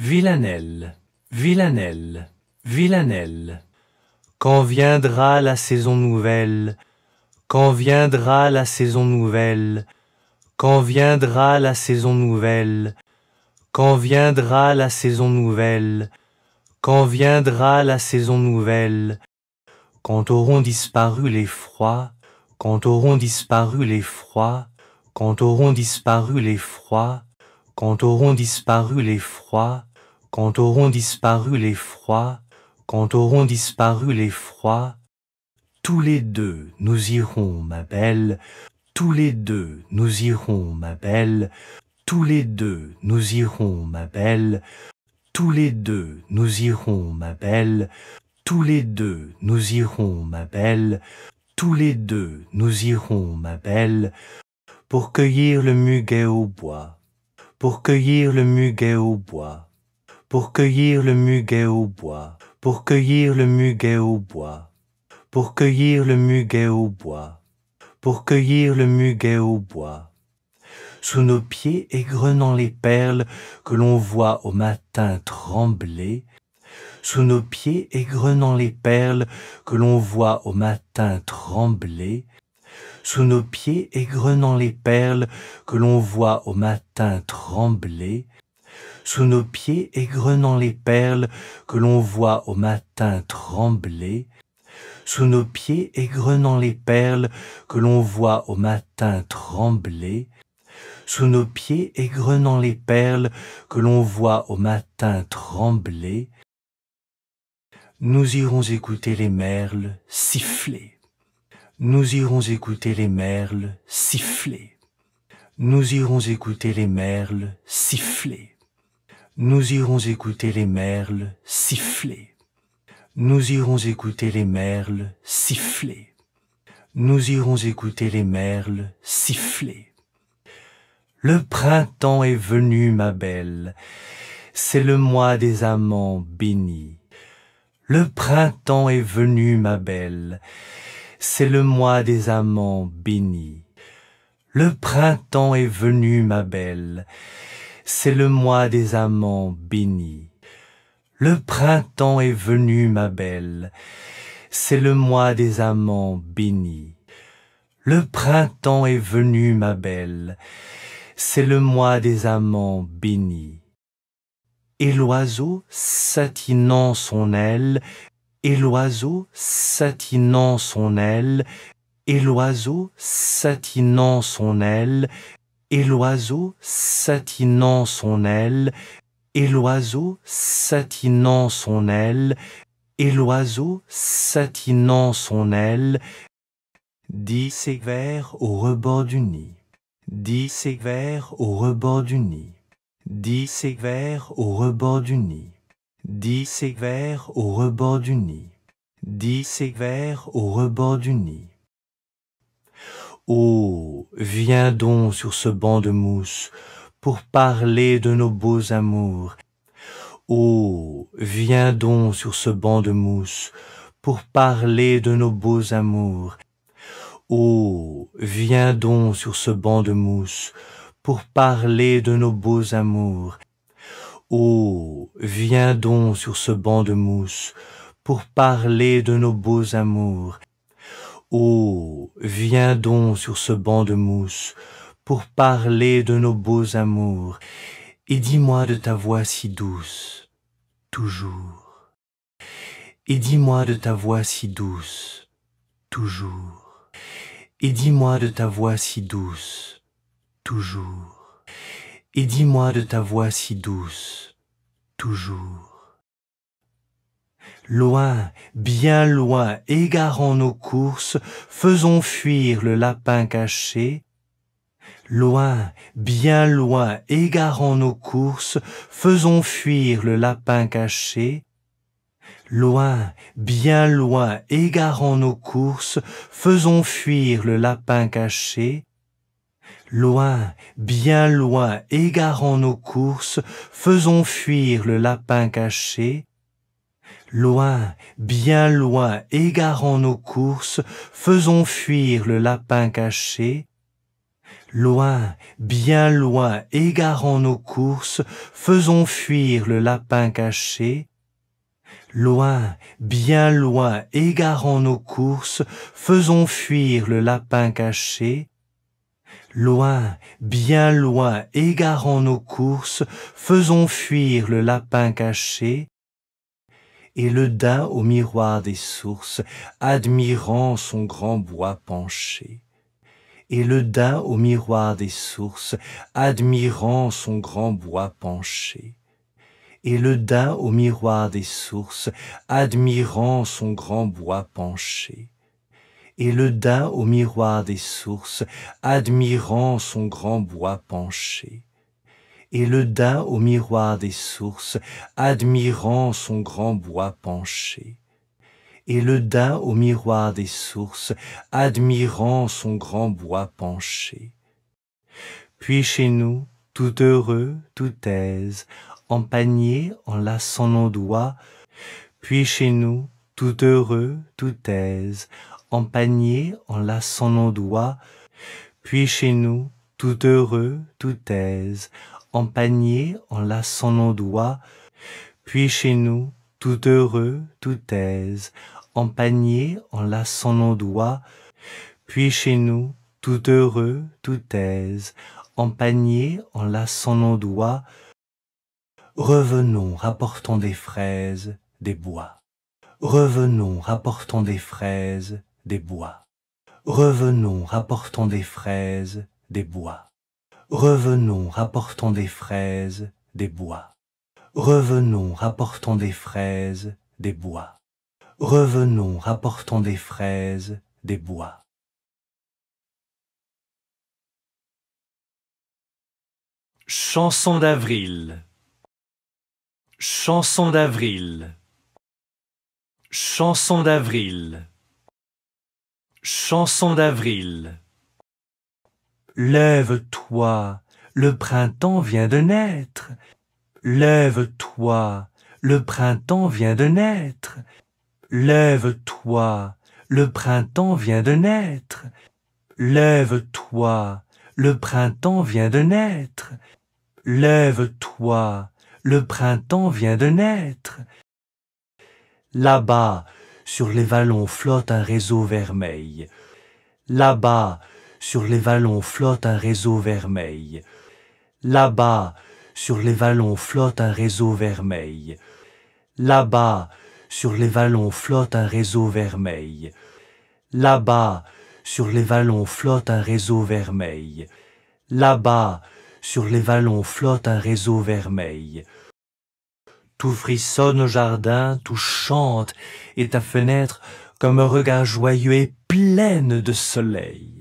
Villanelle, Villanelle, Villanelle. Quand viendra la saison nouvelle, quand viendra la saison nouvelle, quand viendra la saison nouvelle, quand viendra la saison nouvelle, quand viendra la saison nouvelle, quand auront disparu les froids, quand auront disparu les froids, quand auront disparu les froids, quand auront disparu les froids, quand auront disparu les froids, quand auront disparu les froids, tous les deux nous irons, ma belle, tous les deux nous irons, ma belle, tous les deux nous irons, ma belle, tous les deux nous irons, ma belle, tous les deux nous irons, ma belle, tous les deux nous irons, ma belle, pour cueillir le muguet au bois, pour cueillir le muguet au bois pour cueillir le muguet au bois, pour cueillir le muguet au bois, pour cueillir le muguet au bois, pour cueillir le muguet au bois. Sous nos pieds égrenant les perles que l'on voit au matin trembler, sous nos pieds égrenant les perles que l'on voit au matin trembler, sous nos pieds égrenant les perles que l'on voit au matin trembler, sous nos pieds égrenant les perles que l'on voit au matin trembler, sous nos pieds égrenant les perles que l'on voit au matin trembler, sous nos pieds égrenant les perles que l'on voit au matin trembler, nous irons écouter les merles siffler. Nous irons écouter les merles siffler. Nous irons écouter les merles siffler. Nous irons écouter les merles siffler. Nous irons écouter les merles siffler. Nous irons écouter les merles siffler. Le printemps est venu, ma belle. C'est le mois des amants bénis. Le printemps est venu, ma belle. C'est le mois des amants bénis. Le printemps est venu, ma belle c'est le mois des amants bénis. Le printemps est venu, ma belle, c'est le mois des amants bénis. Le printemps est venu, ma belle, c'est le mois des amants bénis. Et l'oiseau, satinant son aile, et l'oiseau, satinant son aile, et l'oiseau, satinant son aile, et l'oiseau satinant son aile, et l'oiseau satinant son aile, et l'oiseau satinant son aile, dit ses vers au rebord du nid, dit ses au rebord du nid, dit ses au rebord du nid, dit ses au rebord du nid, dit ses au rebord du nid. Oh, viens donc sur ce banc de mousse pour parler de nos beaux amours. Oh, viens donc sur ce banc de mousse pour parler de nos beaux amours. Oh, viens donc sur ce banc de mousse pour parler de nos beaux amours. Oh, viens donc sur ce banc de mousse pour parler de nos beaux amours. Oh, viens donc sur ce banc de mousse pour parler de nos beaux amours, et dis-moi de ta voix si douce, toujours. Et dis-moi de ta voix si douce, toujours. Et dis-moi de ta voix si douce, toujours. Et dis-moi de ta voix si douce, toujours. Loin, bien loin, égarant nos courses, faisons fuir le lapin caché. Loin, bien loin, égarant nos courses, faisons fuir le lapin caché. Loin, bien loin, égarant nos courses, faisons fuir le lapin caché. Loin, bien loin, égarant nos courses, faisons fuir le lapin caché loin, bien loin, égarant nos courses, faisons fuir le lapin caché, loin, bien loin, égarant nos courses, faisons fuir le lapin caché, loin, bien loin, égarant nos courses, faisons fuir le lapin caché, loin, bien loin, égarant nos courses, faisons fuir le lapin caché, et le daim au miroir des sources, admirant son grand bois penché. Et le daim au miroir des sources, admirant son grand bois penché. Et le daim au miroir des sources, admirant son grand bois penché. Et le da au miroir des sources, admirant son grand bois penché et le daim au miroir des sources, admirant son grand bois penché. Et le daim au miroir des sources, admirant son grand bois penché. Puis chez nous, tout heureux, tout aise, en panier, en laçant nos doigts, puis chez nous, tout heureux, tout aise, en panier, en laçant nos doigts, puis chez nous, tout heureux, tout aise, en panier en laissant nos doigts, puis chez nous, tout heureux, tout aise, en panier en laissant nos doigts, puis chez nous, tout heureux, tout aise, en panier en laissant nos doigts, revenons rapportons des fraises, des bois. Revenons rapportons des fraises, des bois. Revenons rapportons des fraises, des bois. Revenons, rapportons des fraises, des bois. Revenons, rapportons des fraises, des bois. Revenons, rapportons des fraises, des bois. Chanson d'avril. Chanson d'avril. Chanson d'avril. Chanson d'avril. Lève-toi, le printemps vient de naître. Lève-toi, le printemps vient de naître. Lève-toi, le printemps vient de naître. Lève-toi, le printemps vient de naître. Lève-toi, le printemps vient de naître. Là-bas, sur les vallons flotte un réseau vermeil. Là-bas, sur les vallons flotte un réseau vermeil. Là-bas, sur les vallons flotte un réseau vermeil. Là-bas, sur les vallons flotte un réseau vermeil. Là-bas, sur les vallons flotte un réseau vermeil. Là-bas, sur les vallons flotte un réseau vermeil. Tout frissonne au jardin, tout chante, et ta fenêtre, comme un regard joyeux, est pleine de soleil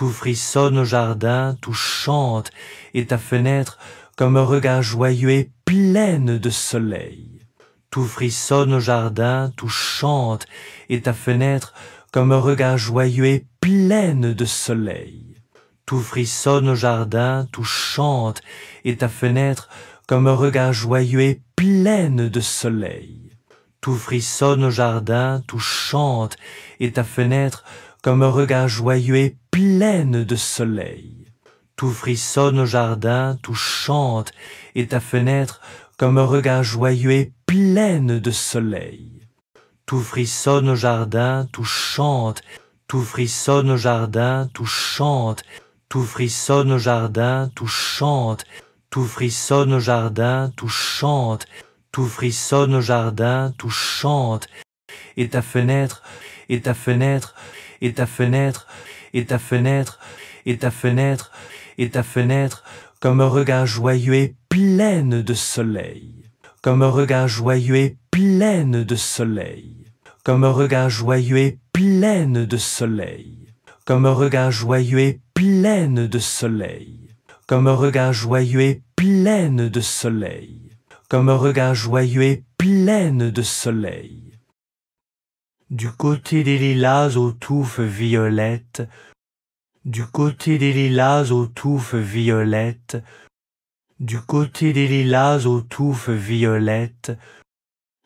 tout frissonne au jardin, tout chante, et ta fenêtre, comme un regard joyeux, et pleine de soleil. Tout frissonne au jardin, tout chante, et ta fenêtre, comme un regard joyeux, est pleine de soleil. Tout frissonne au jardin, tout chante, et ta fenêtre, comme un regard joyeux, est pleine de soleil. Tout frissonne au jardin, tout chante, et ta fenêtre, comme un regard joyeux et plein de soleil. Tout frissonne au jardin, tout chante, et ta fenêtre, comme un regard joyeux et plein de soleil. Tout frissonne au jardin, tout chante, tout frissonne au jardin, tout chante, tout frissonne au jardin, tout chante, tout frissonne au jardin, tout chante, tout frissonne au jardin, tout chante, et ta fenêtre, et ta fenêtre, et ta fenêtre, et ta fenêtre, et ta fenêtre, et ta fenêtre, comme un regard joyeux et pleine de soleil, comme un regard joyeux et pleine de soleil, comme un regard joyeux et pleine de soleil, comme un regard joyeux et pleine de soleil, comme un regard joyeux et pleine de soleil, comme un regard joyeux et pleine de soleil du côté des lilas aux touffes violettes, du côté des lilas aux touffes violettes, du côté des lilas aux touffes violettes,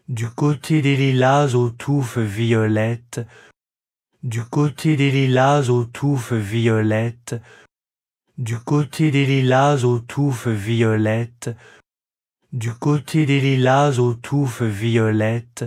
du côté des lilas aux touffes violettes, du côté des lilas aux touffes violettes, du côté des lilas aux touffes violettes, du côté des lilas aux touffes violettes,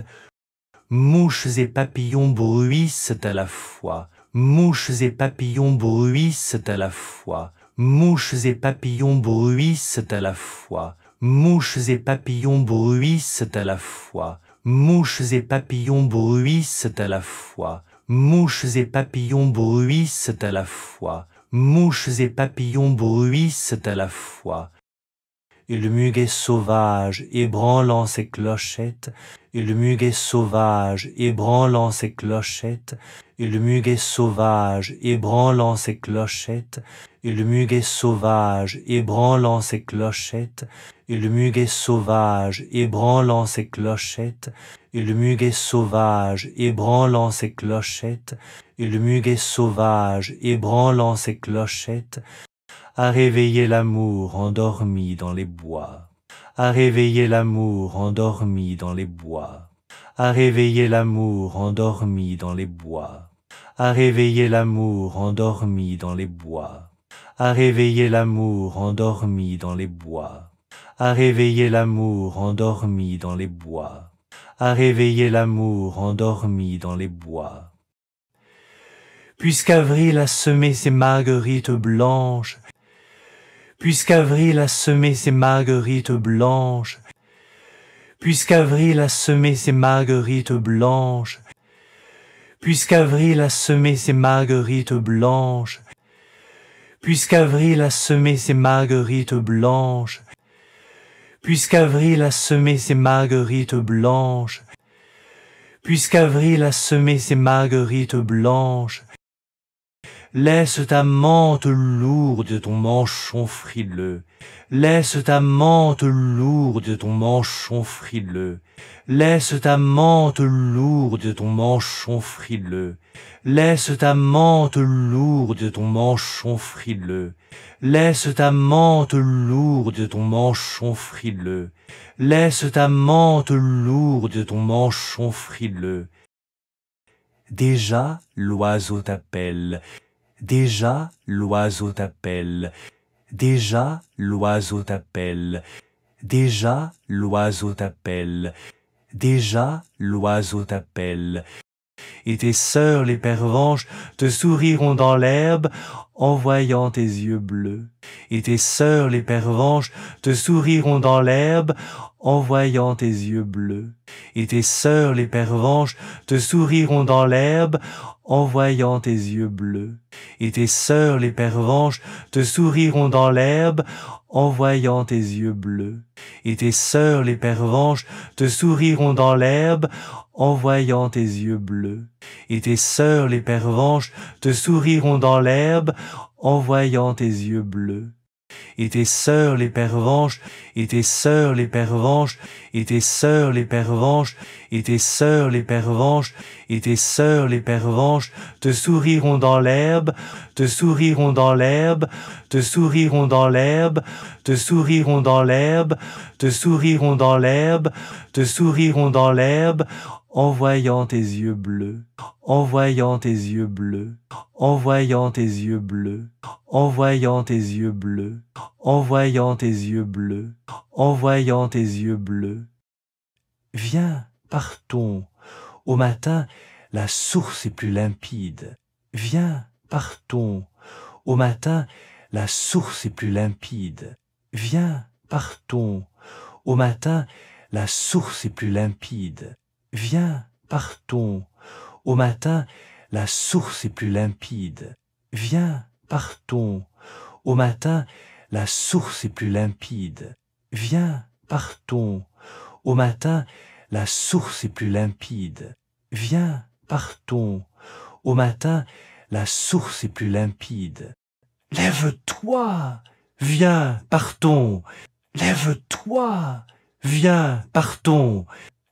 Mouches et papillons bruissent à la fois. Mouches et papillons bruissent à la fois. Mouches et papillons bruissent à la fois. Mouches et papillons bruissent à la fois. Mouches et papillons bruissent à la fois. Mouches et papillons bruissent à la fois. Mouches et papillons bruissent à la fois il muguet sauvage, ébranlant ses clochettes, il muguet sauvage, ébranlant ses clochettes, il muguet sauvage, ébranlant ses clochettes, il muguet sauvage, ébranlant ses clochettes, il muguet sauvage, ébranlant ses clochettes, il muguet sauvage, ébranlant ses clochettes, il muguet sauvage, ébranlant ses clochettes, à réveiller l'amour endormi dans les bois, à réveiller l'amour endormi dans les bois, à réveiller l'amour endormi dans les bois, à réveiller l'amour endormi dans les bois, à réveiller l'amour endormi dans les bois, à réveiller l'amour endormi dans les bois, à réveiller l'amour endormi dans les bois. Puisqu'avril a semé ses marguerites blanches puisqu'avril a semé ses marguerites blanches, puisqu'avril a semé ses marguerites blanches, puisqu'avril a semé ses marguerites blanches, puisqu'avril a semé ses marguerites blanches, puisqu'avril a semé ses marguerites blanches, puisqu'avril a semé ses marguerites blanches, Laisse ta mante lourde ton manchon frileux. Laisse ta mante lourde ton manchon frileux. Laisse ta mante lourde ton manchon frileux. Laisse ta mante lourde ton manchon frileux. Laisse ta mante lourde ton manchon frileux. Laisse ta mante lourde ton manchon frileux. Déjà l'oiseau t'appelle. Déjà l'oiseau t'appelle, déjà l'oiseau t'appelle, déjà l'oiseau t'appelle, déjà l'oiseau t'appelle et tes sœurs les pervenches te souriront dans l'herbe en voyant tes yeux bleus. Et tes sœurs les pervenches te souriront dans l'herbe en voyant tes yeux bleus. Et tes sœurs les pervenches te souriront dans l'herbe en voyant tes yeux bleus. Et tes sœurs les pervenches te souriront dans l'herbe en voyant tes yeux bleus, et tes sœurs les pervenches te souriront dans l'herbe, en voyant tes yeux bleus, et tes sœurs les pervenches te souriront dans l'herbe, en voyant tes yeux bleus, et tes sœurs les pervenches, et tes sœurs les pervenches, et tes sœurs les pervenches, et tes sœurs les pervenches, et tes sœurs les pervenches, te souriront dans l'herbe, te souriront dans l'herbe, te souriront dans l'herbe, te souriront dans l'herbe, te souriront dans l'herbe, te souriront dans l'herbe, en voyant tes yeux bleus, en voyant tes yeux bleus, en voyant tes yeux bleus, en voyant tes yeux bleus, en voyant tes yeux bleus, en voyant tes yeux bleus. Viens, partons. Au matin, la source est plus limpide. Viens, partons. Au matin, la source est plus limpide. Viens, partons. Au matin, la source est plus limpide. Viens, partons. Au matin, la source est plus limpide. Viens, partons. Au matin, la source est plus limpide. Viens, partons. Au matin, la source est plus limpide. Viens, partons. Au matin, la source est plus limpide. Lève-toi. Viens, partons. Lève-toi. Viens, partons.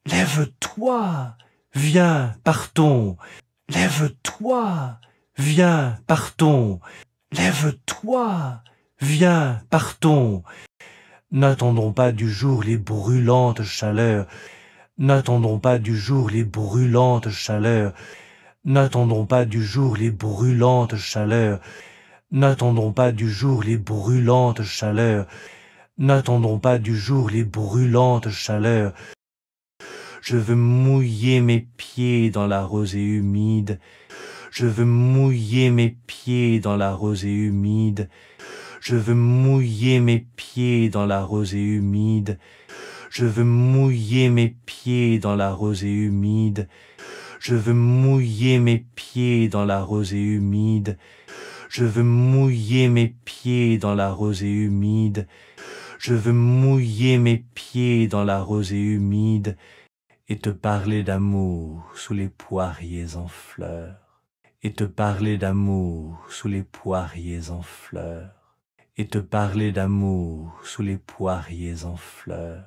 Lève-toi, viens, partons. Lève-toi, viens, partons. Lève-toi, viens, partons. N'attendons pas du jour les brûlantes chaleurs. N'attendons pas du jour les brûlantes chaleurs. N'attendons pas du jour les brûlantes chaleurs. N'attendons pas du jour les brûlantes chaleurs. N'attendons pas du jour les brûlantes chaleurs. Je veux mouiller mes pieds dans la rosée humide. Je veux mouiller mes pieds dans la rosée humide. Je veux mouiller mes pieds dans la rosée humide. Je veux mouiller mes pieds dans la rosée humide. Je veux mouiller mes pieds dans la rosée humide. Je veux mouiller mes pieds dans la rosée humide. Je veux mouiller mes pieds dans la rosée humide et te parler d'amour sous les poiriers en fleurs, et te parler d'amour sous les poiriers en fleurs, et te parler d'amour sous les poiriers en fleurs,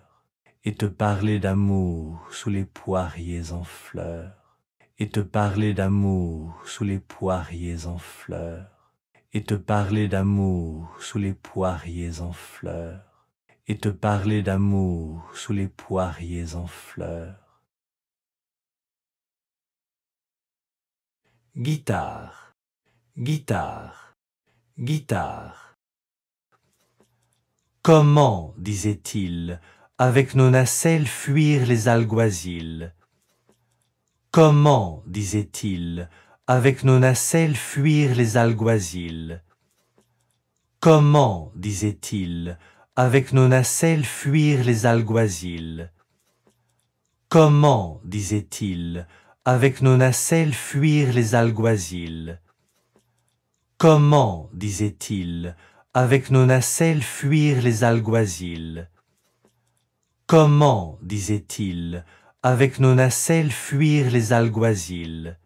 et te parler d'amour sous les poiriers en fleurs, et te parler d'amour sous les poiriers en fleurs, et te parler d'amour sous les poiriers en fleurs, et te parler d'amour sous les poiriers en fleurs. guitare, guitare, guitare. Comment, disait-il, avec nos nacelles fuir les alguazils Comment, disait-il, avec nos nacelles fuir les alguazils Comment, disait-il, avec nos nacelles fuir les alguazils Comment, disait-il, avec nos nacelles fuir les alguazils. Comment, disait-il, avec nos nacelles fuir les alguazils. Comment, disait-il, avec nos nacelles fuir les alguazils.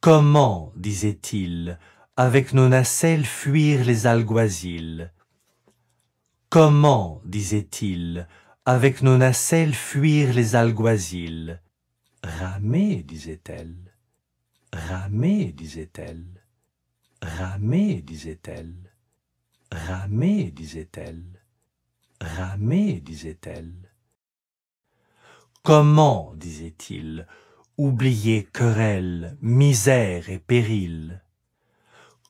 Comment, disait-il, avec nos nacelles fuir les alguazils. Comment, disait-il, avec nos nacelles fuir les alguazils. Ramée, disait-elle. Ramer, disait-elle. Ramer, disait-elle. Ramer, disait-elle. Ramer, disait-elle. Comment, disait-il, oublier querelle, misère et péril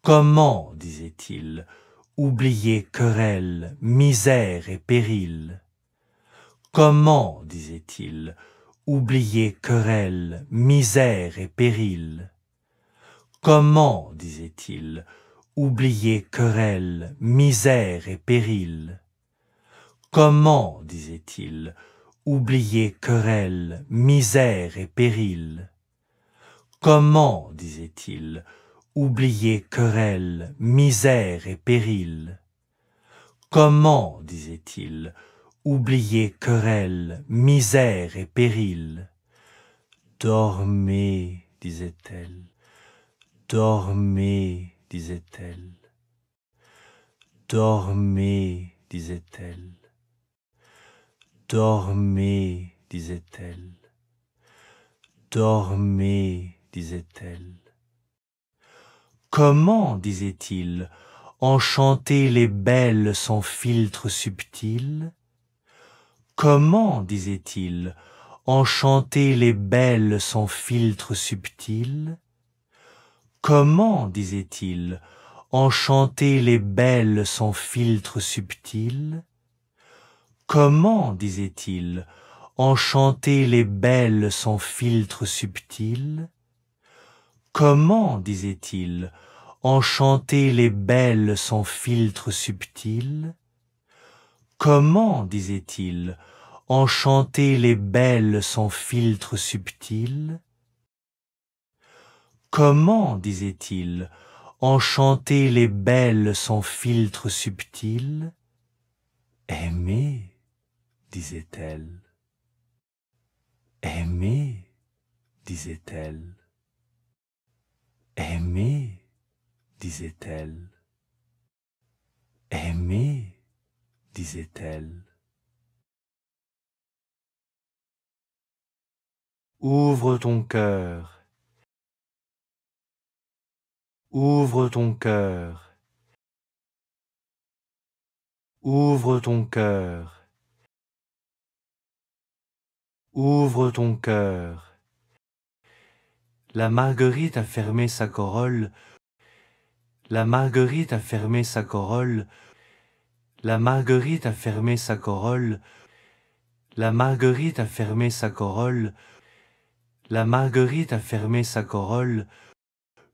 Comment, disait-il, oublier querelle, misère et péril Comment, disait-il, oublier querelle, misère et péril. Comment, disait-il, oublier querelle, misère et péril Comment, disait-il, oublier querelle, misère et péril Comment, disait-il, oublier querelle, misère et péril Comment, disait-il, oubliez querelle, misère et péril. Dormez, disait-elle, dormez, disait-elle, dormez, disait-elle, dormez, disait-elle, dormez, disait-elle. Comment, disait-il, enchanter les belles sans filtre subtil comment disait-il enchanter les belles sans filtre subtil comment disait-il enchanter les belles sans filtre subtil comment disait-il enchanter les belles sans filtre subtil comment disait-il enchanter les belles sans filtre subtil comment disait-il enchanter les belles sans filtre subtil comment disait-il enchanter les belles sans filtre subtil aimer disait-elle aimer disait-elle aimer disait-elle aimer disait-elle. Ouvre ton cœur. Ouvre ton cœur. Ouvre ton cœur. Ouvre ton cœur. La marguerite a fermé sa corolle. La marguerite a fermé sa corolle la marguerite a fermé sa corolle. La marguerite a fermé sa corolle. La marguerite a fermé sa corolle.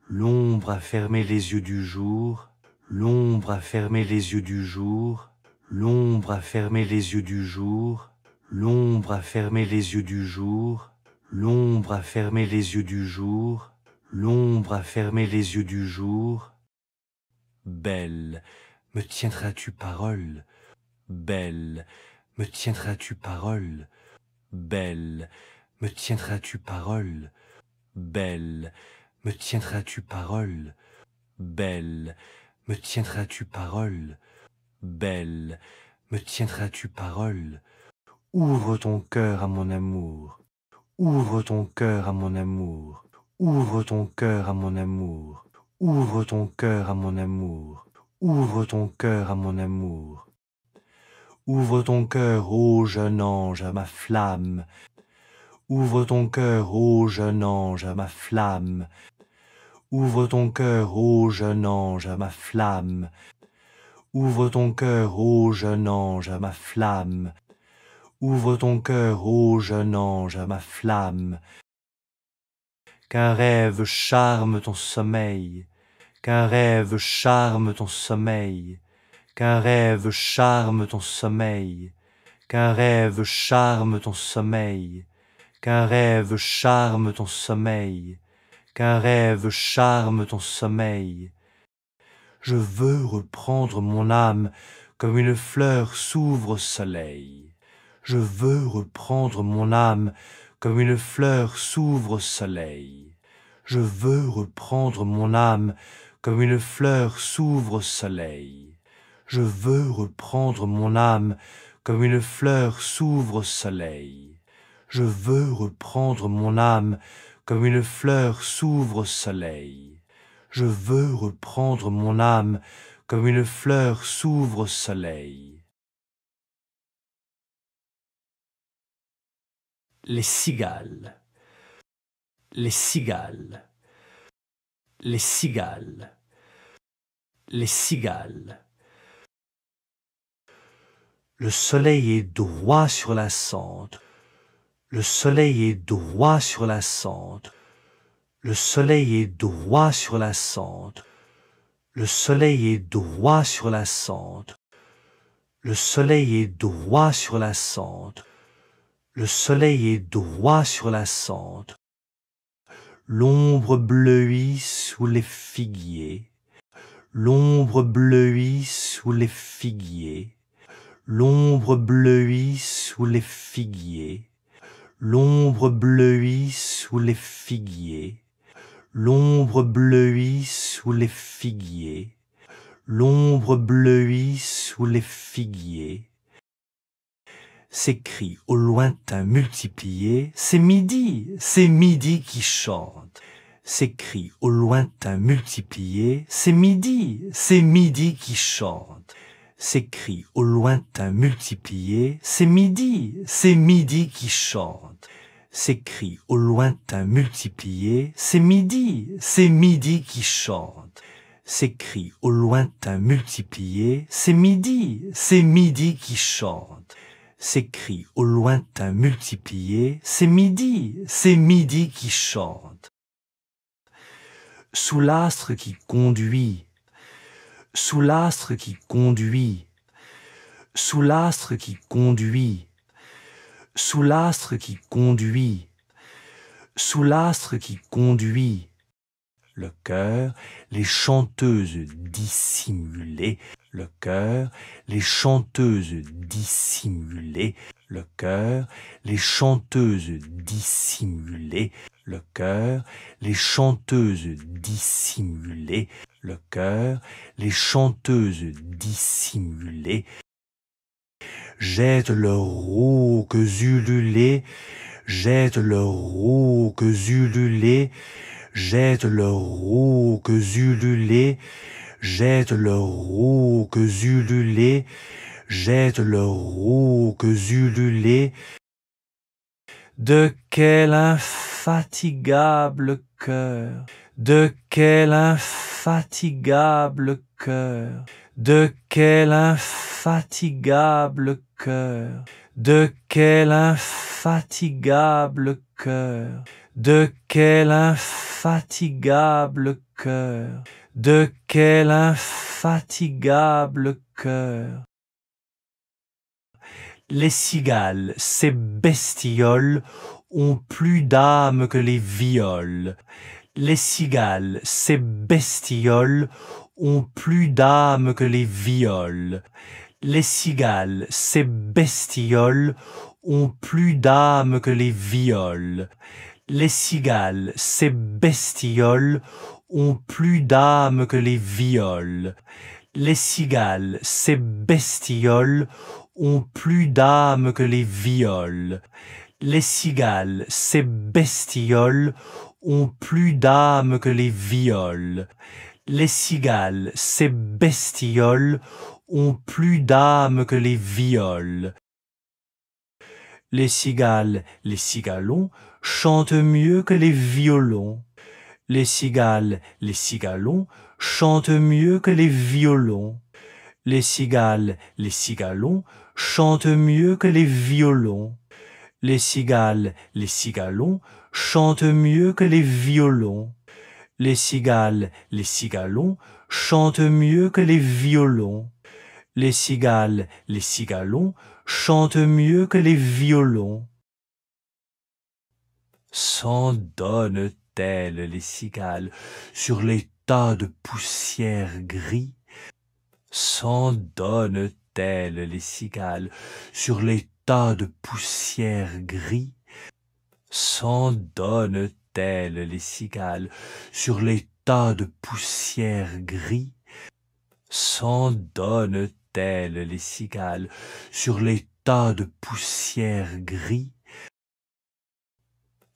L'ombre a fermé les yeux du jour. L'ombre a fermé les yeux du jour. L'ombre a fermé les yeux du jour. L'ombre a fermé les yeux du jour. L'ombre a fermé les yeux du jour. L'ombre a fermé les yeux du jour. Belle, me tiendras-tu parole, belle Me tiendras-tu parole, belle Me tiendras-tu parole, belle Me tiendras-tu parole, belle Me tiendras-tu parole, belle Me tiendras-tu parole Ouvre ton cœur à mon amour, ouvre ton cœur à mon amour, ouvre ton cœur à mon amour, ouvre ton cœur à mon amour. Ouvre ton cœur à mon amour. Ouvre ton cœur, ô jeune ange, à ma flamme. Ouvre ton cœur, ô jeune ange, à ma flamme. Ouvre ton cœur, ô jeune ange, à ma flamme. Ouvre ton cœur, ô jeune ange, à ma flamme. Ouvre ton cœur, ô jeune ange, à ma flamme. Qu'un rêve charme ton sommeil qu'un rêve charme ton sommeil, qu'un rêve charme ton sommeil, qu'un rêve charme ton sommeil, qu'un rêve charme ton sommeil, qu'un rêve charme ton sommeil. Je veux reprendre mon âme comme une fleur s'ouvre au soleil. Je veux reprendre mon âme comme une fleur s'ouvre au soleil. Je veux reprendre mon âme comme une fleur s'ouvre au soleil. Je veux reprendre mon âme comme une fleur s'ouvre au soleil. Je veux reprendre mon âme comme une fleur s'ouvre au soleil. Je veux reprendre mon âme comme une fleur s'ouvre au soleil. Les cigales. Les cigales les cigales, les cigales. Le soleil est droit sur la cendre, le soleil est droit sur la cendre, le soleil est droit sur la cendre, le soleil est droit sur la cendre, le soleil est droit sur la cendre, le soleil est droit sur la cendre, l'ombre bleuie sous les figuiers, l'ombre bleuie sous les figuiers, l'ombre bleuie sous les figuiers, l'ombre bleuie sous les figuiers, l'ombre bleuie sous les figuiers, l'ombre bleuie sous les figuiers, ces cris au lointain multiplié, c'est midi, c'est midi qui chante. Ces cris au lointain multipliés, c'est midi, c'est midi qui chante. Ces cris au lointain multiplié, c'est midi, c'est midi qui chante. Ces cris au lointain multiplié, c'est midi, c'est midi qui chante. Ces cris au lointain multiplié, c'est midi, c'est midi qui chante S'écrit au lointain multipliés, c'est midi, c'est midi qui chante. Sous l'astre qui conduit, sous l'astre qui conduit, sous l'astre qui conduit, sous l'astre qui conduit, sous l'astre qui conduit, le cœur, les chanteuses dissimulées, le cœur, les chanteuses dissimulées, le cœur, les chanteuses dissimulées, le cœur, les chanteuses dissimulées, le cœur, les chanteuses dissimulées, Jette leurs rauques ululées, jette leurs rauques ululées, Jette le que zululé, jette le jettent que zululé, jette le leurs que zululé. De quel infatigable cœur, de quel infatigable cœur, de quel infatigable cœur, de quel infatigable cœur, de quel infatigable cœur, de quel infatigable cœur. Les cigales, ces bestioles, ont plus d'âme que les viols. Les cigales, ces bestioles, ont plus d'âme que les viols. Les cigales, ces bestioles, ont plus d'âme que les viols. Les cigales, ces bestioles, ont plus d'âme que les viols. Les cigales, ces bestioles, ont plus d'âme que les viols. Les cigales, ces bestioles, ont plus d'âme que les violes. Les cigales, ces bestioles, ont plus d'âme que les viols. Les cigales, les cigalons, chantent mieux que les violons. Les cigales, les cigalons chantent mieux que les violons. Les cigales, les cigalons chantent mieux que les violons. Les cigales, les cigalons chantent mieux que les violons. Les cigales, les cigalons chantent mieux que les violons. Les cigales, les cigalons chantent mieux que les violons s'en donnent-elles les cigales sur les tas de poussière gris s'en donnent-elles les cigales sur les tas de poussière gris s'en donnent-elles les cigales sur les tas de poussière gris s'en donnent-elles les cigales sur les tas de poussière gris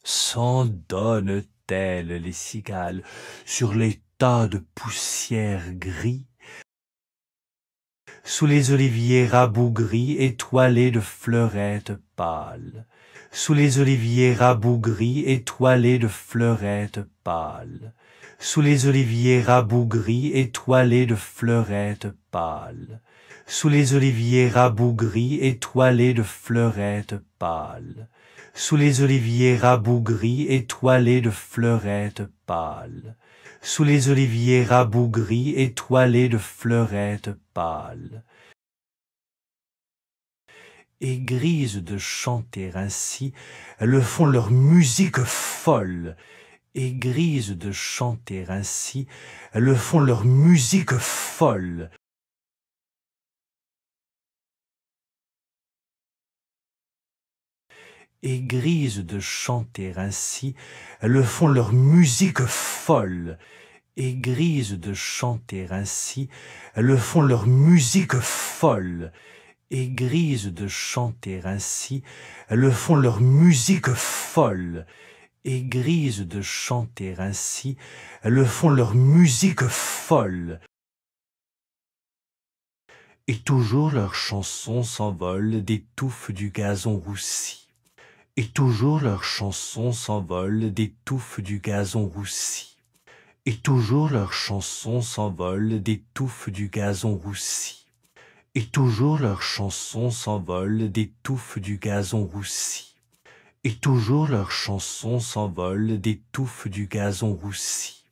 s'en donnent-elles les cigales sur les tas de poussière gris sous les oliviers rabougris étoilés de fleurettes pâles sous les oliviers rabougris étoilés de fleurettes pâles sous les oliviers rabougris étoilés de fleurettes pâles sous les oliviers rabougris étoilés de fleurettes pâles sous les oliviers rabougris étoilés de fleurettes pâles, sous les oliviers rabougris étoilés de fleurettes pâles, et grises de chanter ainsi, elles font leur musique folle, et grises de chanter ainsi, elles font leur musique folle. grises de chanter ainsi, elles font leur musique folle, Et grises de chanter ainsi, elles font leur musique folle, Et grises de chanter ainsi, elles font leur musique folle, Et grises de chanter ainsi, elles font leur musique folle. Et toujours leurs chansons s'envolent des touffes du gazon roussi et toujours leurs chansons s'envolent des touffes du gazon roussi. Et toujours leurs chansons s'envolent des touffes du gazon roussi. Et toujours leurs chansons s'envolent des touffes du gazon roussi. Et toujours leurs chansons s'envolent des touffes du gazon roussi.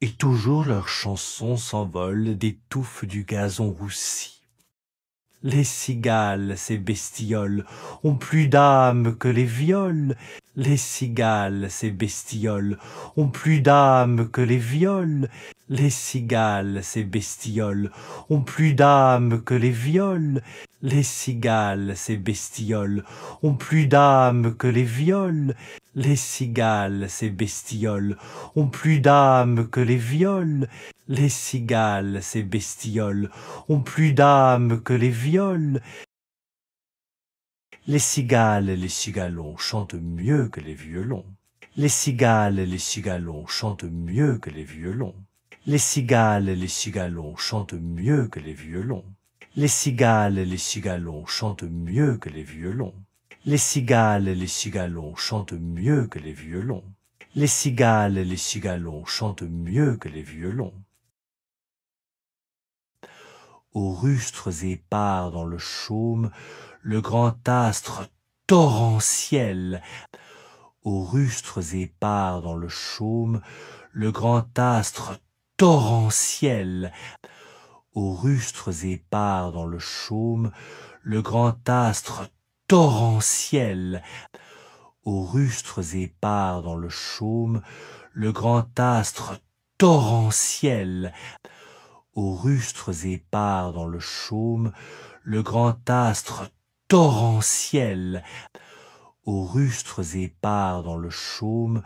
Et toujours leurs chansons s'envolent des touffes du gazon roussi les cigales, ces bestioles, ont plus d'âme que les viols. Les cigales, ces bestioles, ont plus d'âme que les viols. Les cigales, ces bestioles, ont plus d'âme que les viols. Les cigales, ces bestioles, ont plus d'âme que les viols. Les cigales, ces bestioles, ont plus d'âme que les viols. Les cigales, ces bestioles, ont plus d'âme que les viols. Les cigales et les cigalons chantent mieux que les violons. Les cigales et les cigalons chantent mieux que les violons. Les cigales et les cigalons chantent mieux que les violons. Les cigales et les cigalons chantent mieux que les violons. Les cigales et les cigalons chantent mieux que les violons. Les cigales et les cigalons chantent mieux que les violons. Aux rustres épars dans le chaume, le grand astre torrentiel. Aux rustres épars dans le chaume, le grand astre torrentiel aux rustres épars dans le chaume, le grand astre torrentiel, aux rustres épars dans le chaume, le grand astre torrentiel, aux rustres épars dans le chaume, le grand astre torrentiel, aux rustres épars dans le chaume,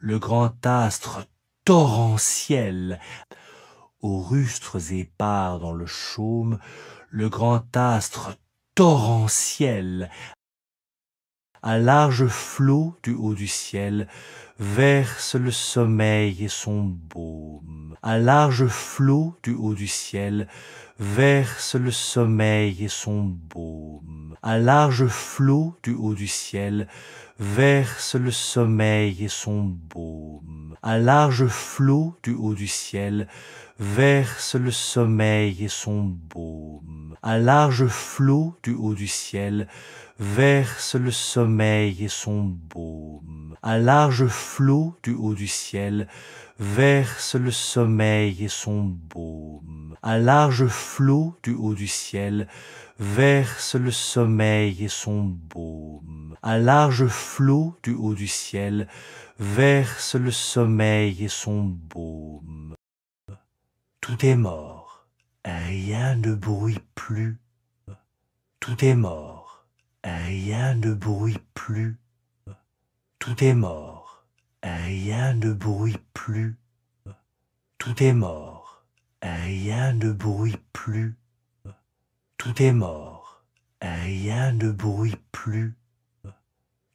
le grand astre torrentiel, aux rustres épars dans le chaume, le grand astre torrentiel, à large flot du haut du ciel, verse le sommeil et son baume. À large flot du haut du ciel, verse le sommeil et son baume. À large flot du haut du ciel, verse le sommeil et son baume. À large flot du haut du ciel, verse le sommeil et son baume. Un large flot du haut du ciel verse le sommeil et son baume. Un large flot du haut du ciel verse le sommeil et son baume. Un large flot du haut du ciel verse le sommeil et son baume. Un large flot du haut du ciel verse le sommeil et son baume. Tout est mort, rien ne bruit plus. Tout est mort, rien ne bruit plus. Tout est mort, rien ne bruit plus. Tout est mort, rien ne bruit plus. Tout est mort, rien ne bruit plus.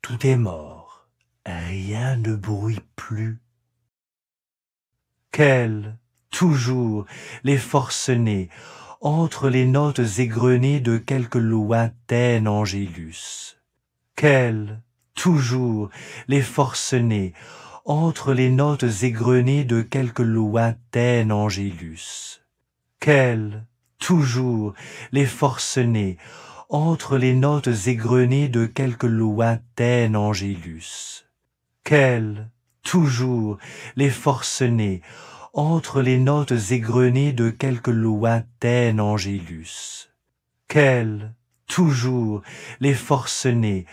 Tout est mort, rien ne bruit plus. Quel toujours les forcenés entre les notes égrenées de quelque lointain angélus. Quel toujours, les forcenés, entre les notes égrenées de quelque lointain angélus. Quel toujours, les forcenés, entre les notes égrenées de quelque lointain angélus. Quel toujours, les forcenés, entre les notes égrenées de quelque lointain angélus. Quel toujours, les forcenés,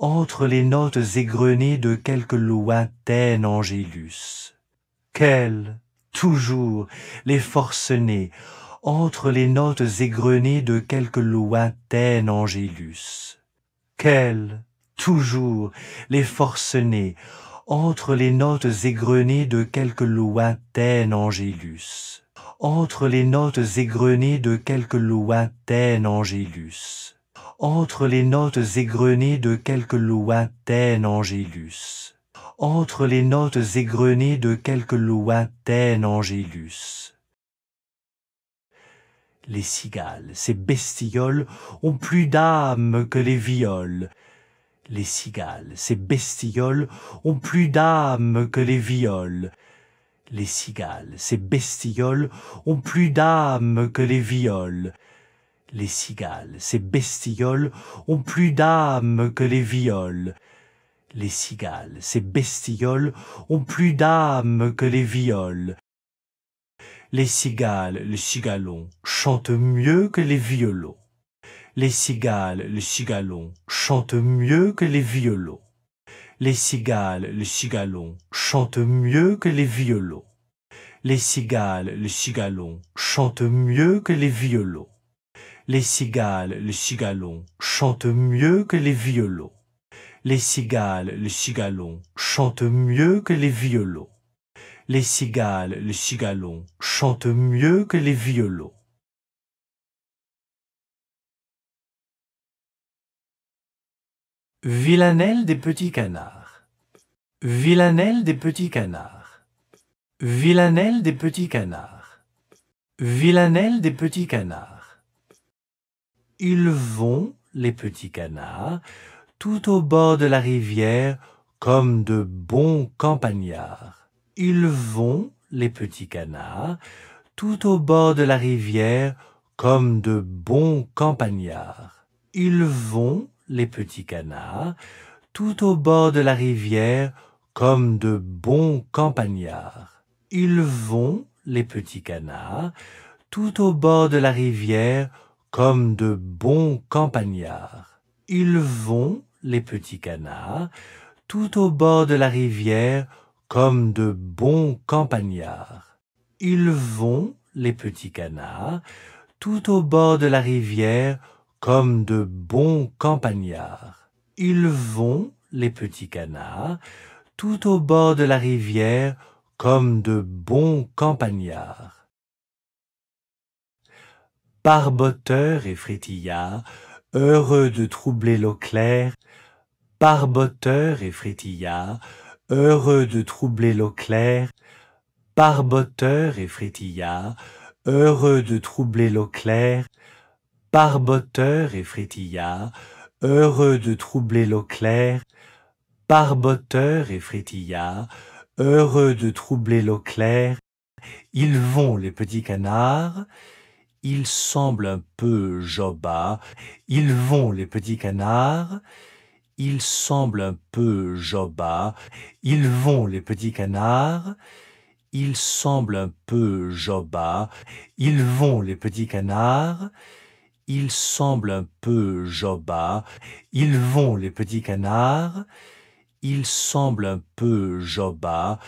entre les notes égrenées de quelque lointain angélus. Quel toujours, les forcenés, entre les notes égrenées de quelque lointain angélus. Quel toujours, les forcenés, entre les notes égrenées de quelque lointain angélus, entre les notes égrenées de quelque lointain angélus, entre les notes égrenées de quelque lointain angélus, entre les notes égrenées de quelque lointain angélus. Les cigales, ces bestioles, ont plus d'âme que les viols, les cigales, ces bestioles, ont plus d'âme que les violes. Les cigales, ces bestioles, ont plus d'âme que les violes. Les cigales, ces bestioles, ont plus d'âme que les viols. Les cigales, ces bestioles, ont plus d'âme que les violes. Les cigales, les cigalons, chantent mieux que les violons. Les cigales, le cigalon chantent mieux que les violons. Les cigales, le cigalon chantent mieux que les violons. Les cigales, le cigalon chantent mieux que les violons. Les cigales, le cigalon chantent mieux que les violons. Les cigales, le cigalon chantent mieux que les violons. Les cigales, le cigalon chantent mieux que les violons. Villanelle des petits canards. Villanelle des petits canards. Villanelle des petits canards. Villanelle des petits canards. Ils vont, les petits canards, tout au bord de la rivière comme de bons campagnards. Ils vont, les petits canards, tout au bord de la rivière comme de bons campagnards. Ils vont, les petits canards, tout au bord de la rivière, comme de bons campagnards. Ils vont, les petits canards, tout au bord de la rivière, comme de bons campagnards. Ils vont, les petits canards, tout au bord de la rivière, comme de bons campagnards. Ils vont, les petits canards, tout au bord de la rivière, comme de bons campagnards. Ils vont, les petits canards, tout au bord de la rivière, comme de bons campagnards. Barboteurs et frétillards, heureux de troubler l'eau claire, barboteurs et frétillards, heureux de troubler l'eau claire, barboteurs et frétillards, heureux de troubler l'eau claire, Barboteurs et frétillard, heureux de troubler l'eau claire, Barboteurs et frétillard, heureux de troubler l'eau claire, ils vont les petits canards, ils semblent un peu joba, ils vont les petits canards, ils semblent un peu joba, ils vont les petits canards, ils semblent un peu joba, ils vont les petits canards, ils semblent un peu Jobas. ils vont les petits canards, ils semblent un peu Jobas,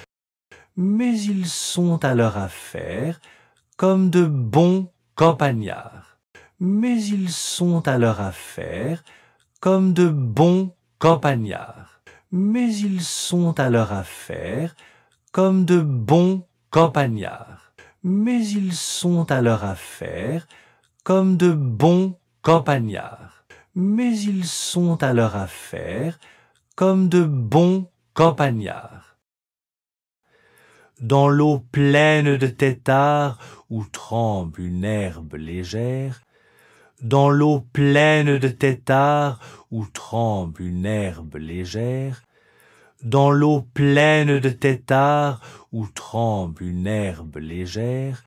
mais ils sont à leur affaire comme de bons campagnards. Mais ils sont à leur affaire comme de bons campagnards. Mais ils sont à leur affaire comme de bons campagnards. Mais ils sont à leur affaire comme de bons campagnards. Mais ils sont à leur affaire comme de bons campagnards. Dans l'eau pleine de têtards où tremble une herbe légère, dans l'eau pleine de têtards où tremble une herbe légère, dans l'eau pleine de têtards où tremble une herbe légère,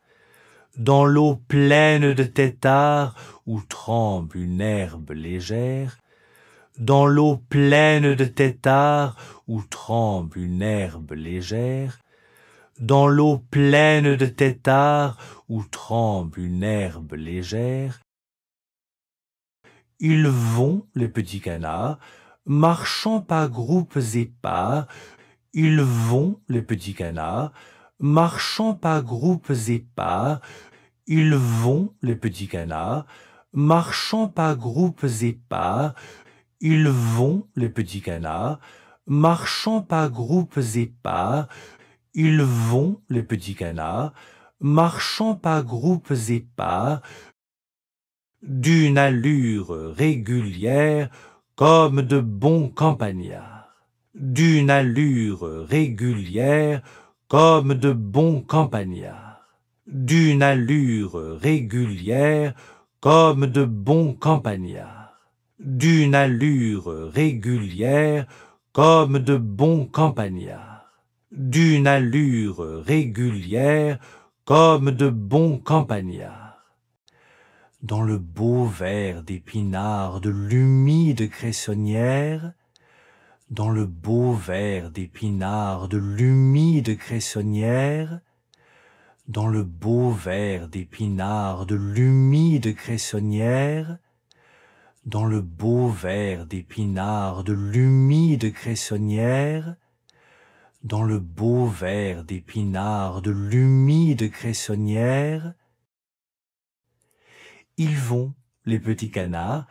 dans l'eau pleine de têtards où tremble une herbe légère, dans l'eau pleine de têtards où tremble une herbe légère, dans l'eau pleine de têtards où tremble une herbe légère. Ils vont, les petits canards, marchant par groupes épars, ils vont, les petits canards, marchant par groupes épars, ils vont, les petits canards, marchant par groupes pas, Ils vont, les petits canards, marchant par groupes pas, Ils vont, les petits canards, marchant par groupes épars, d'une allure régulière comme de bons campagnards. D'une allure régulière comme de bons campagnards d'une allure régulière comme de bons campagnards, d'une allure régulière comme de bons campagnards, d'une allure régulière comme de bons campagnards. Dans le beau vert d'épinards de l'humide cressonnière, dans le beau vert d'épinards de l'humide cressonnière, dans le beau vert d'épinards de l'humide cressonnière, dans le beau vert d'épinards de l'humide cressonnière, dans le beau vert d'épinards de l'humide cressonnière, ils vont, les petits canards,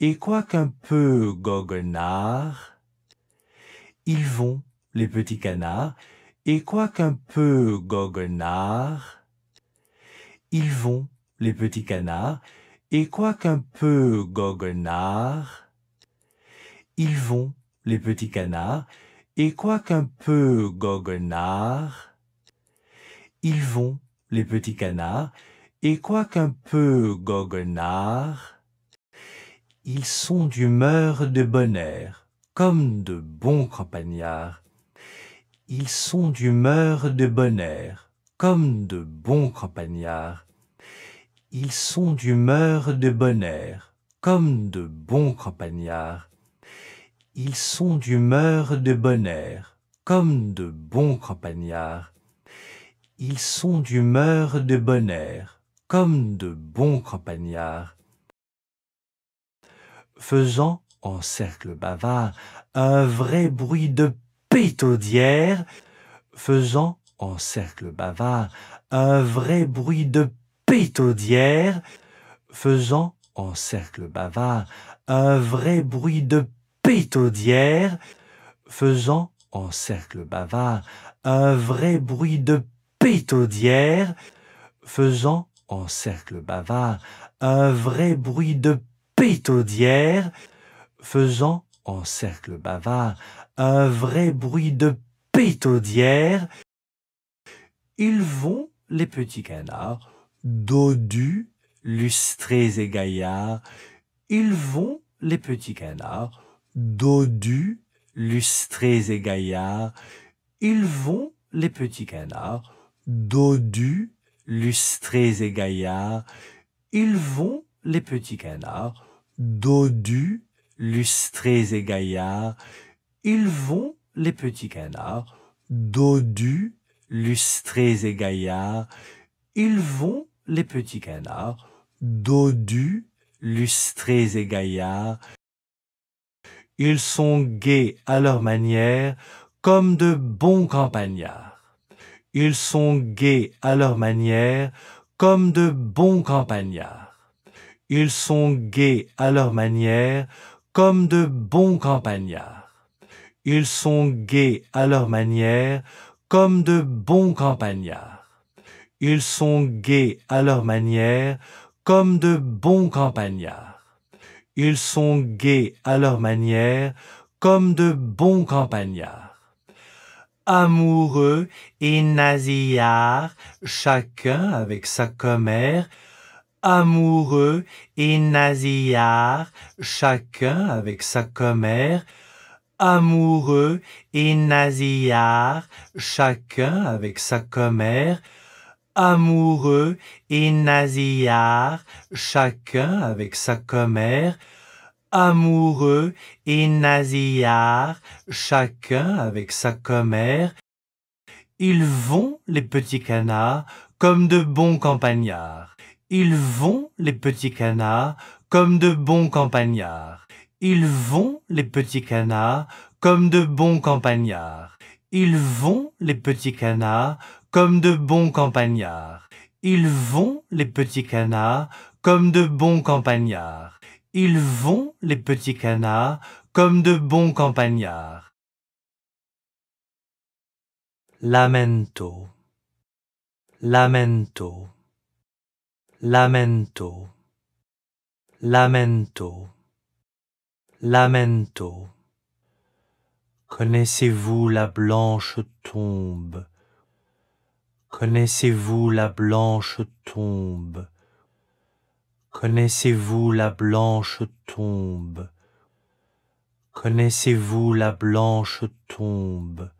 et quoiqu'un peu goguenards, ils vont, les petits canards, et quoiqu'un peu goguenards, ils vont, les petits canards, et qu'un peu goguenards, ils vont, les petits canards, et quoiqu'un peu goguenards, ils vont, les petits canards, et qu'un peu goguenards, ils sont d'humeur de bon air, comme de bons campagnards. Ils sont d'humeur de air, comme de bons campagnards. Ils sont d'humeur de air, comme de bons campagnards. Ils sont d'humeur de air, comme de bons campagnards. Ils sont d'humeur de bonheur, comme de bons campagnards. Faisant en cercle bavard un vrai bruit de faisant en cercle bavard un vrai bruit de pétaudière, faisant en cercle bavard un vrai bruit de pétaudière, faisant en cercle bavard un vrai bruit de pétaudière, faisant en cercle bavard un vrai bruit de pétaudière, faisant en cercle bavard un vrai bruit de pétaudière. Ils vont, les petits canards, dodus, lustrés et gaillards, ils vont, les petits canards, dodus, lustrés et gaillards, ils vont, les petits canards, dodus, lustrés et gaillards, ils vont, les petits canards, dodus, lustrés et gaillards, ils vont, les petits canards, dodus, lustrés et gaillards, ils vont, les petits canards, dodus, lustrés et gaillards. Ils sont gais à leur manière, comme de bons campagnards. Ils sont gais à leur manière, comme de bons campagnards. Ils sont gais à leur manière, comme de bons campagnards. Ils sont gais à leur manière, comme de bons campagnards. Ils sont gais à leur manière, comme de bons campagnards. Ils sont gais à leur manière, comme de bons campagnards. Amoureux et nasillards, chacun avec sa commère, amoureux et nasillards, chacun avec sa commère, amoureux et nasillard, chacun avec sa commère, amoureux et nasillard, chacun avec sa commère, amoureux et nasillard, chacun avec sa commère. Ils vont, les petits canards, comme de bons campagnards. Ils vont, les petits canards, comme de bons campagnards. Ils vont, les petits canards, comme de bons campagnards. Ils vont, les petits canards, comme de bons campagnards. Ils vont, les petits canards, comme de bons campagnards. Ils vont, les petits canards, comme de bons campagnards. Lamento. Lamento. Lamento. Lamento. Lamento. Connaissez-vous la blanche tombe Connaissez-vous la blanche tombe Connaissez-vous la blanche tombe Connaissez-vous la blanche tombe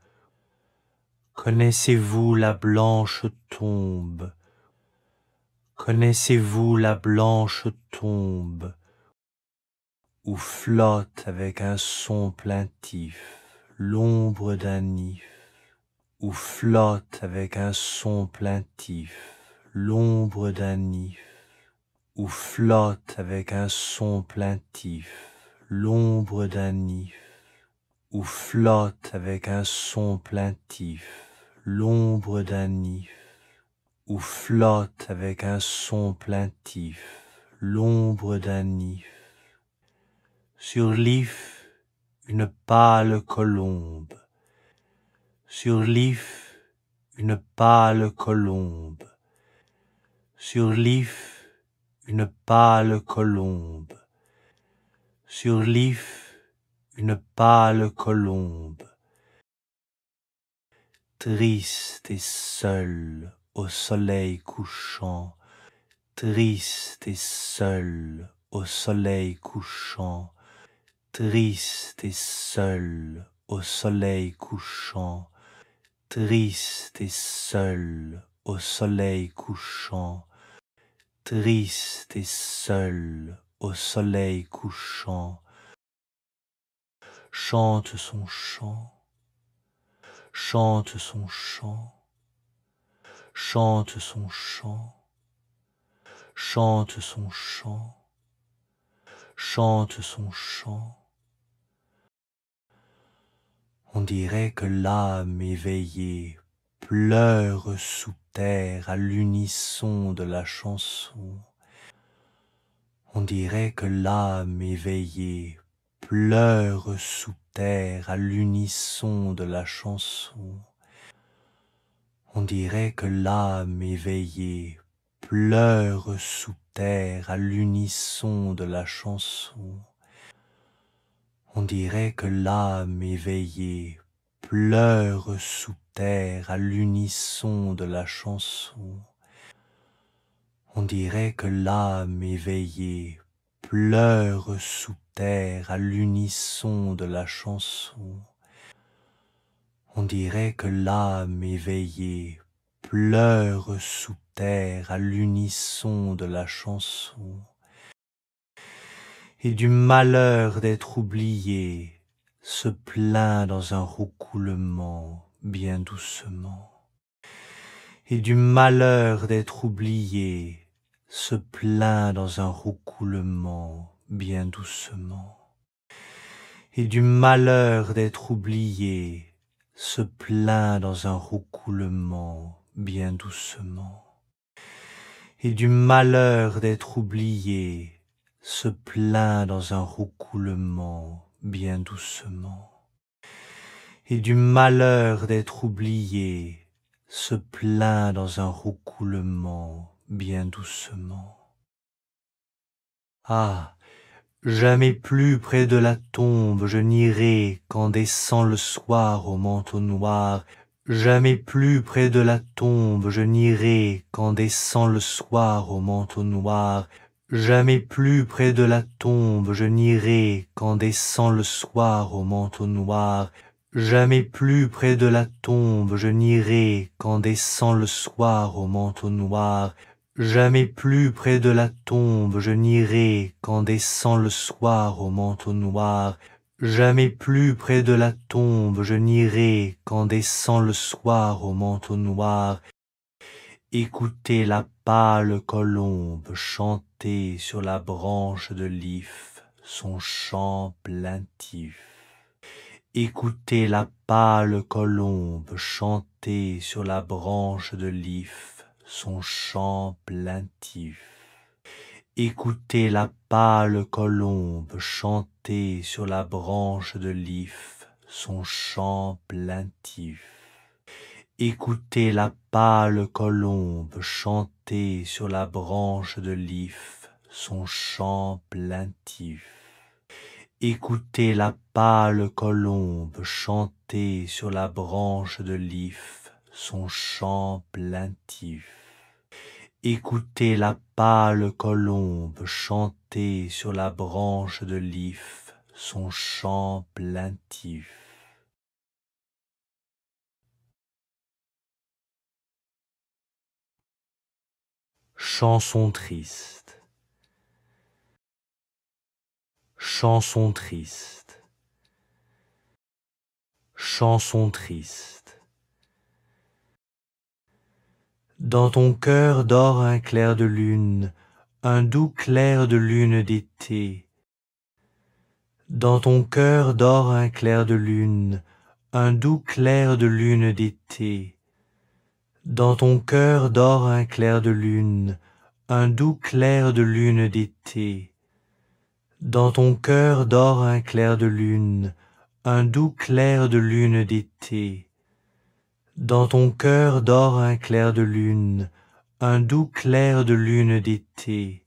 Connaissez-vous la blanche tombe Connaissez-vous la blanche tombe ou flotte avec un son plaintif l'ombre d'un nif, ou flotte avec un son plaintif l'ombre d'un nif, ou flotte avec un son plaintif l'ombre d'un nif, ou flotte avec un son plaintif l'ombre d'un nif, où flotte avec un son plaintif l'ombre d'un nif sur l'if une pâle colombe, sur l'if une pâle colombe, sur l'if une pâle colombe, sur l'if une pâle colombe, triste et seul au soleil couchant, triste et seul au soleil couchant, triste et seul au soleil couchant, triste et seul au soleil couchant, triste et seul au soleil couchant, chante son chant, chante son chant, chante son chant, chante son chant, chante son chant. On dirait que l'âme éveillée pleure sous terre à l'unisson de la chanson. On dirait que l'âme éveillée pleure sous terre à l'unisson de la chanson. On dirait que l'âme éveillée pleure sous terre à l'unisson de la chanson. On dirait que l'âme éveillée pleure sous terre à l'unisson de la chanson. On dirait que l'âme éveillée pleure sous terre à l'unisson de la chanson. On dirait que l'âme éveillée pleure sous terre à l'unisson de la chanson et du malheur d'être oublié se plaint dans un roucoulement bien doucement, et du malheur d'être oublié se plaint dans un roucoulement bien doucement, et du malheur d'être oublié se plaint dans un roucoulement bien doucement, et du malheur d'être oublié se plaint dans un roucoulement bien doucement, et du malheur d'être oublié se plaint dans un roucoulement bien doucement. Ah, jamais plus près de la tombe je n'irai qu'en descend le soir au manteau noir, jamais plus près de la tombe je n'irai qu'en descend le soir au manteau noir, Jamais plus près de la tombe je n'irai qu'en descend le soir au manteau noir. Jamais plus près de la tombe je n'irai qu'en descend le soir au manteau noir. Jamais plus près de la tombe je n'irai qu'en descend le soir au manteau noir. Jamais plus près de la tombe je n'irai qu'en descend le soir au manteau noir. Écoutez la pâle colombe chanter sur la branche de l'if son chant plaintif. Écoutez la pâle colombe chanter sur la branche de l'if son chant plaintif. Écoutez la pâle colombe chanter sur la branche de l'if son chant plaintif. Écoutez la pâle colombe chanter sur la branche de l'if son chant plaintif. Écoutez la pâle colombe chanter sur la branche de l'if son chant plaintif. Écoutez la pâle colombe chanter sur la branche de l'if son chant plaintif. Chanson triste. Chanson triste. Chanson triste. Dans ton cœur dort un clair de lune, un doux clair de lune d'été. Dans ton cœur dort un clair de lune, un doux clair de lune d'été. Dans ton cœur dort un clair de lune, un doux clair de lune d'été. Dans ton cœur dort un clair de lune, un doux clair de lune d'été. Dans ton cœur dort un clair de lune, un doux clair de lune d'été.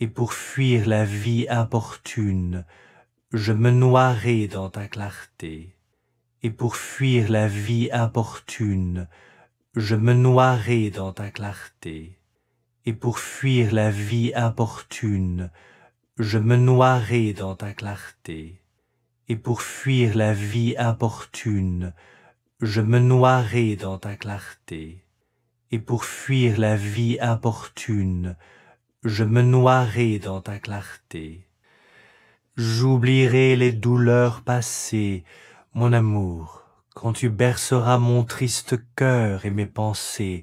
Et pour fuir la vie importune, je me noierai dans ta clarté. Et pour fuir la vie importune, je me noierai dans ta clarté, et pour fuir la vie importune, je me noierai dans ta clarté, et pour fuir la vie importune, je me noierai dans ta clarté, et pour fuir la vie importune, je me noierai dans ta clarté. J'oublierai les douleurs passées, mon amour, quand tu berceras mon triste cœur et mes pensées,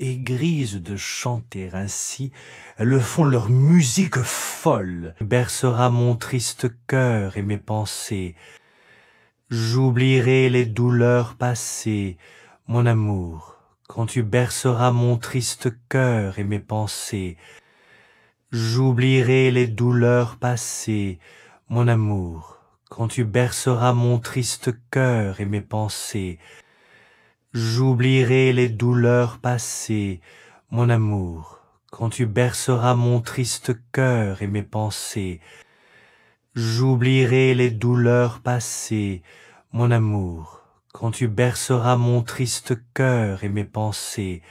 et grises de chanter ainsi, Elles font leur musique folle, berceras mon triste cœur et mes pensées. J'oublierai les douleurs passées, mon amour, quand tu berceras mon triste cœur et mes pensées. J'oublierai les douleurs passées, mon amour, quand tu berceras mon triste cœur et mes pensées, j'oublierai les douleurs passées, mon amour, quand tu berceras mon triste cœur et mes pensées, j'oublierai les douleurs passées, mon amour, quand tu berceras mon triste cœur et mes pensées,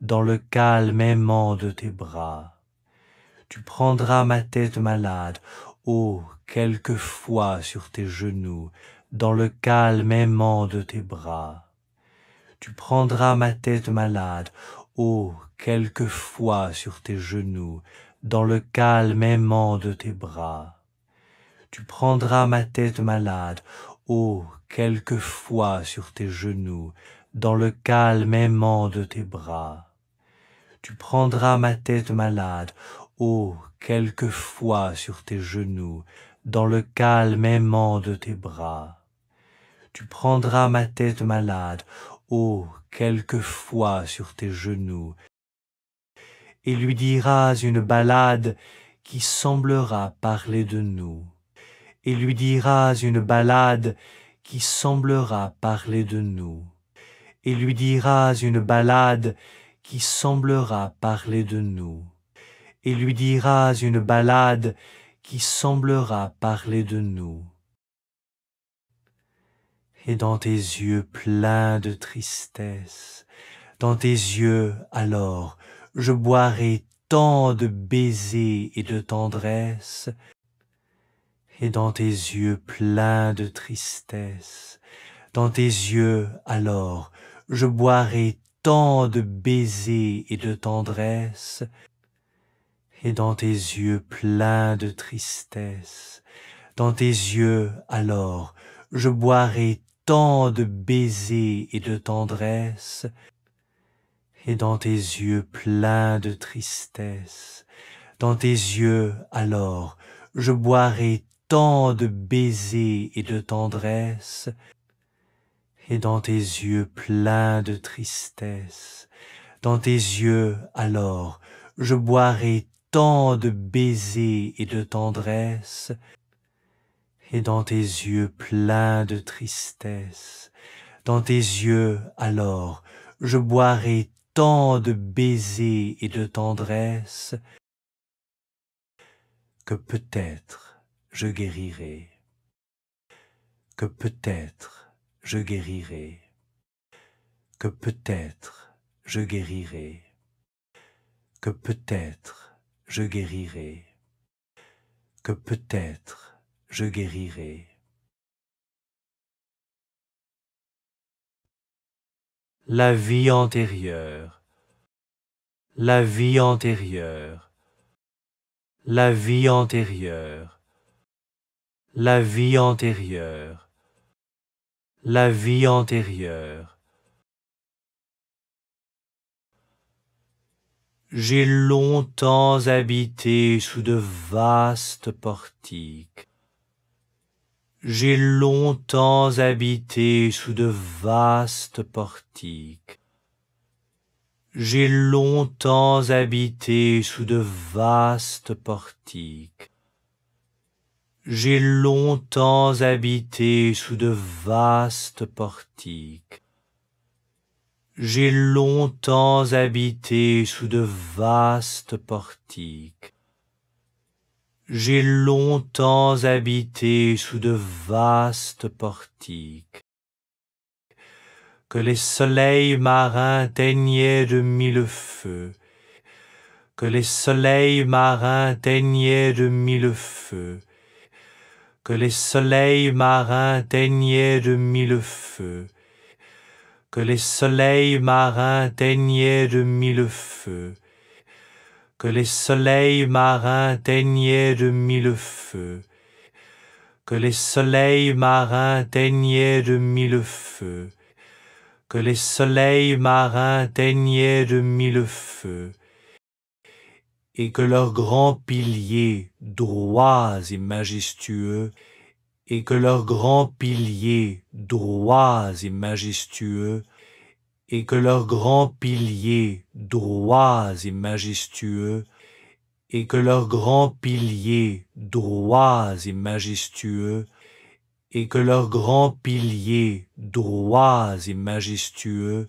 dans le calme aimant de tes bras, tu prendras ma tête malade oh, quelquefois sur tes genoux, dans le calme aimant de tes bras. Tu prendras ma tête malade, oh, quelquefois sur tes genoux, dans le calme aimant de tes bras. Tu prendras ma tête malade, oh, quelquefois sur tes genoux, dans le calme aimant de tes bras. Tu prendras ma tête malade, oh, quelquefois sur tes genoux, dans le calme aimant de tes bras. Tu prendras ma tête malade, oh, quelquefois sur tes genoux, et lui diras une balade qui semblera parler de nous, et lui diras une balade qui semblera parler de nous, et lui diras une balade qui semblera parler de nous et lui diras une ballade qui semblera parler de nous. Et dans tes yeux pleins de tristesse, dans tes yeux alors, je boirai tant de baisers et de tendresse, et dans tes yeux pleins de tristesse, dans tes yeux alors, je boirai tant de baisers et de tendresse, et dans tes yeux pleins de tristesse, dans tes yeux alors, je boirai tant de baisers et de tendresse, et dans tes yeux pleins de tristesse, dans tes yeux alors, je boirai tant de baisers et de tendresse, et dans tes yeux pleins de tristesse, dans tes yeux alors, je boirai tant de baisers et de tendresse, et dans tes yeux pleins de tristesse, dans tes yeux alors je boirai tant de baisers et de tendresse, que peut-être je guérirai, que peut-être je guérirai, que peut-être je guérirai, que peut-être je guérirai, que peut-être je guérirai. La vie antérieure, la vie antérieure, la vie antérieure, la vie antérieure, la vie antérieure, j'ai longtemps habité sous de vastes portiques. J'ai longtemps habité sous de vastes portiques. J'ai longtemps habité sous de vastes portiques. J'ai longtemps habité sous de vastes portiques j'ai longtemps habité sous de vastes portiques. J'ai longtemps habité sous de vastes portiques, que les soleils marins teignaient de mille feux, que les soleils marins teignaient de mille feux, que les soleils marins teignaient de mille feux, que les soleils marins teignaient de mille feux, que les soleils marins teignaient de mille feux, que les soleils marins teignaient de mille feux, que les soleils marins teignaient de mille feux, et que leurs grands piliers, droits et majestueux, et que leurs grands piliers droits et majestueux, et que leurs grands piliers droits et majestueux, et que leurs grands piliers droits et majestueux, et que leurs grands piliers droits et majestueux,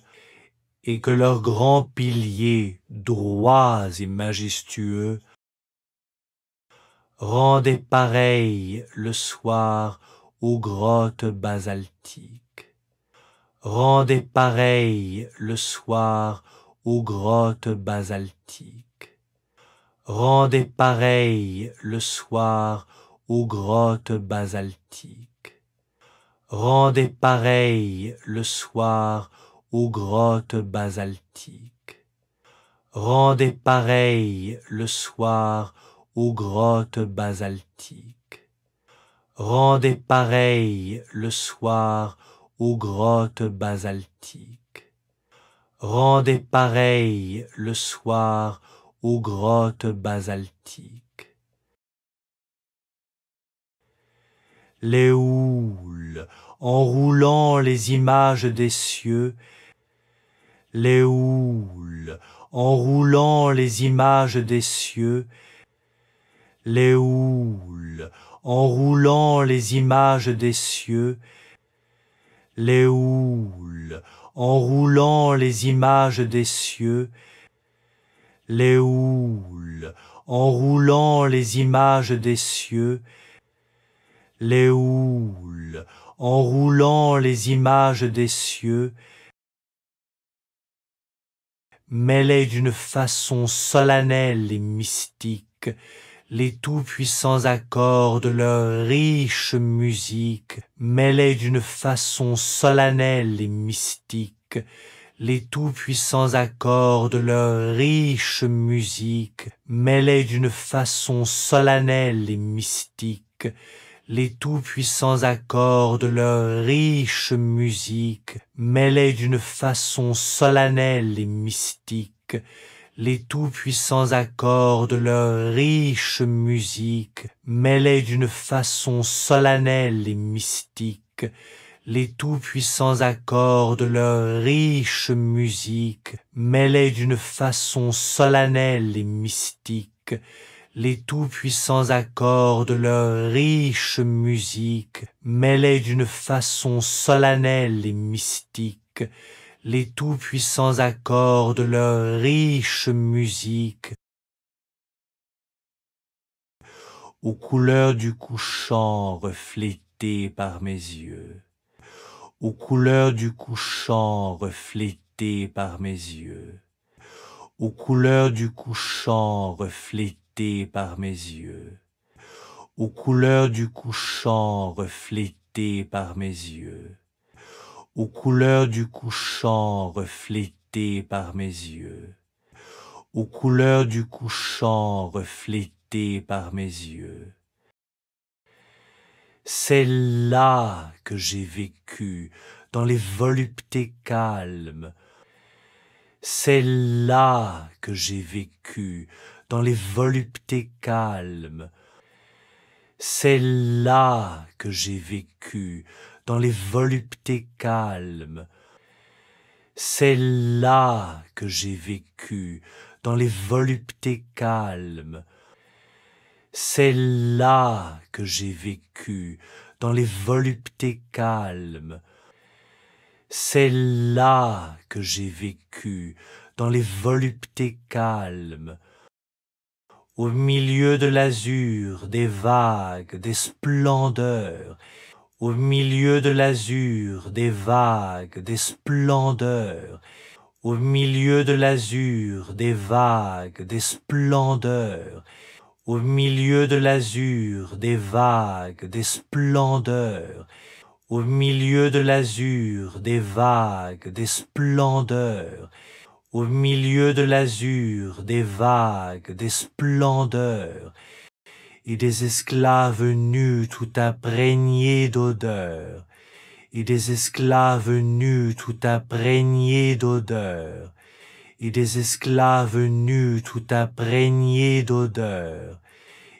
et que leurs grands piliers droits et majestueux, Rendez pareil le soir aux grottes basaltiques, Rendez pareil le soir aux grottes basaltiques, Rendez pareil le soir aux grottes basaltiques, Rendez pareil le soir aux grottes basaltiques, rendez pareil le soir aux grottes basaltiques. Rendez pareil le soir aux grottes basaltiques. Rendez pareil le soir aux grottes basaltiques. Les houles, roulant les images des cieux, les houles, roulant les images des cieux, les houles, enroulant les images des cieux, les houles, enroulant les images des cieux, les houles, enroulant les images des cieux, les houles, enroulant les images des cieux, mêlées d'une façon solennelle et mystique, les tout-puissants accords de leur riche musique, mêlaient d'une façon solennelle et mystique, les tout-puissants accords de leur riche musique, mêlaient d'une façon solennelle et mystique, les tout-puissants accords de leur riche musique, mêlaient d'une façon solennelle et mystique, les tout-puissants accords de leur riche musique, mêlaient d'une façon solennelle et mystique, les tout-puissants accords de leur riche musique, mêlaient d'une façon solennelle et mystique, les tout-puissants accords de leur riche musique, mêlaient d'une façon solennelle et mystique, les tout-puissants accords de leur riche musique aux couleurs du couchant reflétées par mes yeux, aux couleurs du couchant reflétées par mes yeux, aux couleurs du couchant reflétées par mes yeux, aux couleurs du couchant reflétées par mes yeux, aux couleurs du couchant reflétées par mes yeux, aux couleurs du couchant reflétées par mes yeux. C'est là que j'ai vécu, dans les voluptés calmes. C'est là que j'ai vécu, dans les voluptés calmes. C'est là que j'ai vécu, les voluptés calmes. C'est là que j'ai vécu, dans les voluptés calmes. C'est là que j'ai vécu, dans les voluptés calmes. C'est là que j'ai vécu, dans les voluptés calmes. Au milieu de l'azur, des vagues, des splendeurs, au milieu de l'azur, des vagues, des splendeurs, au milieu de l'azur, des vagues, des splendeurs, au milieu de l'azur, des vagues, des splendeurs, au milieu de l'azur, des vagues, des splendeurs, au milieu de l'azur, des vagues, des splendeurs, et des esclaves nus tout imprégnés d'odeur, et des esclaves nus tout imprégnés d'odeur, et des esclaves nus tout imprégnés d'odeur,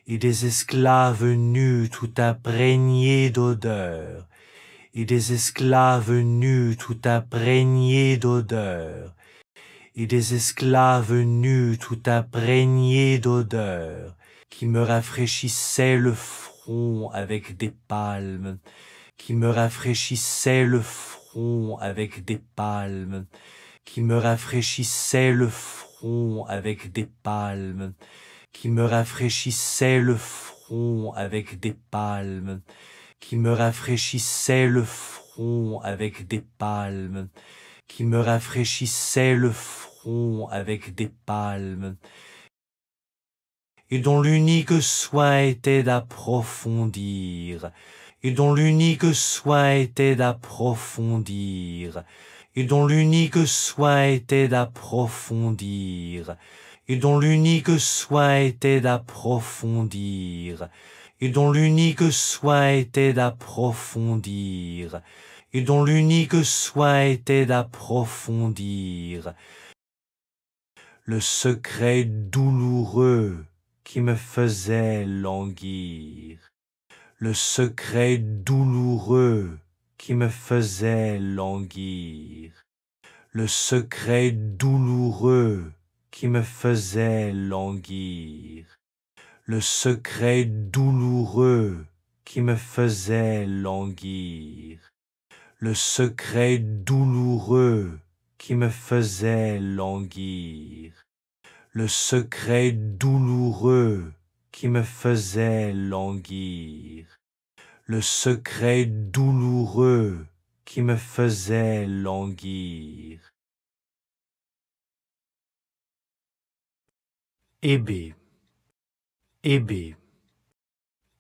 et des esclaves nus tout imprégnés d'odeur, et des esclaves nus tout imprégnés d'odeur, et des esclaves nus tout imprégnés d'odeur, qui me rafraîchissait le front avec des palmes, qui me rafraîchissait le front avec des palmes, qui me rafraîchissait le front avec des palmes, qui me rafraîchissait le front avec des palmes, qui me rafraîchissait le front avec des palmes, qui me rafraîchissait le front avec des palmes, et dont l'unique soin était d'approfondir, et dont l'unique soin était d'approfondir, et dont l'unique soin était d'approfondir, et dont l'unique soin était d'approfondir, et dont l'unique soin était d'approfondir, et dont l'unique soin était d'approfondir, le secret douloureux qui me faisait languir, le secret douloureux qui me faisait languir, le secret douloureux qui me faisait languir, le secret douloureux qui me faisait languir, le secret douloureux qui me faisait languir, le secret douloureux qui me faisait languir, le secret douloureux qui me faisait languir. Hébé, hébé,